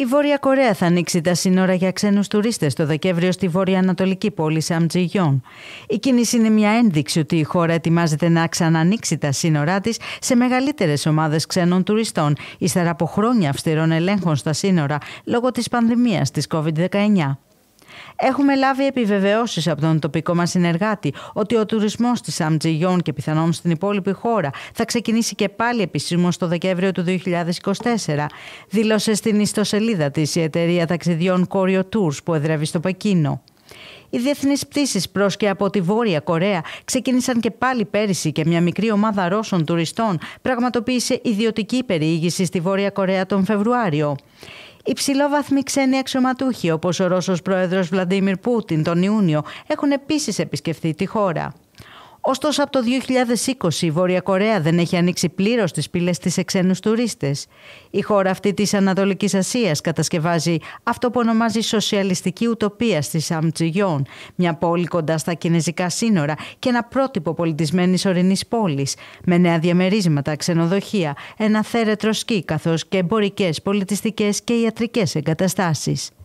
Η Βόρεια Κορέα θα ανοίξει τα σύνορα για ξένους τουρίστες το Δεκέμβριο στη βόρεια Ανατολική πόλη Σαμτζιγιόν. Η κίνηση είναι μια ένδειξη ότι η χώρα ετοιμάζεται να ξανανοίξει τα σύνορά της σε μεγαλύτερες ομάδες ξένων τουριστών, ύστερα από χρόνια αυστηρών ελέγχων στα σύνορα λόγω της πανδημίας της COVID-19. Έχουμε λάβει επιβεβαιώσεις από τον τοπικό μας συνεργάτη ότι ο τουρισμός της Αμτζιγιών και πιθανόν στην υπόλοιπη χώρα θα ξεκινήσει και πάλι επισήμως το Δεκέμβριο του 2024, δήλωσε στην ιστοσελίδα της η εταιρεία ταξιδιών Corio Tours που εδρεύει στο Πεκίνο. Οι διεθνείς πτήσεις προς και από τη Βόρεια Κορέα ξεκίνησαν και πάλι πέρυσι και μια μικρή ομάδα Ρώσων τουριστών πραγματοποίησε ιδιωτική περιήγηση στη Βόρεια Κορέα τον Φεβρουάριο. Υψηλόβαθμοι ξένοι αξιωματούχοι, όπως ο Ρώσος πρόεδρος Βλαντίμιρ Πούτιν τον Ιούνιο, έχουν επίσης επισκεφθεί τη χώρα. Ωστόσο, από το 2020 η Βόρεια Κορέα δεν έχει ανοίξει πλήρως τις πύλες της σε ξένου τουρίστες. Η χώρα αυτή της Ανατολικής Ασίας κατασκευάζει αυτό που ονομάζει Σοσιαλιστική Ουτοπία στη Σαμτζιγιόν, μια πόλη κοντά στα κινέζικα σύνορα και ένα πρότυπο πολιτισμένης ορεινής πόλης, με νέα διαμερίσματα, ξενοδοχεία, ένα θέρετρο σκι καθώς και εμπορικές, πολιτιστικές και ιατρικές εγκαταστάσεις.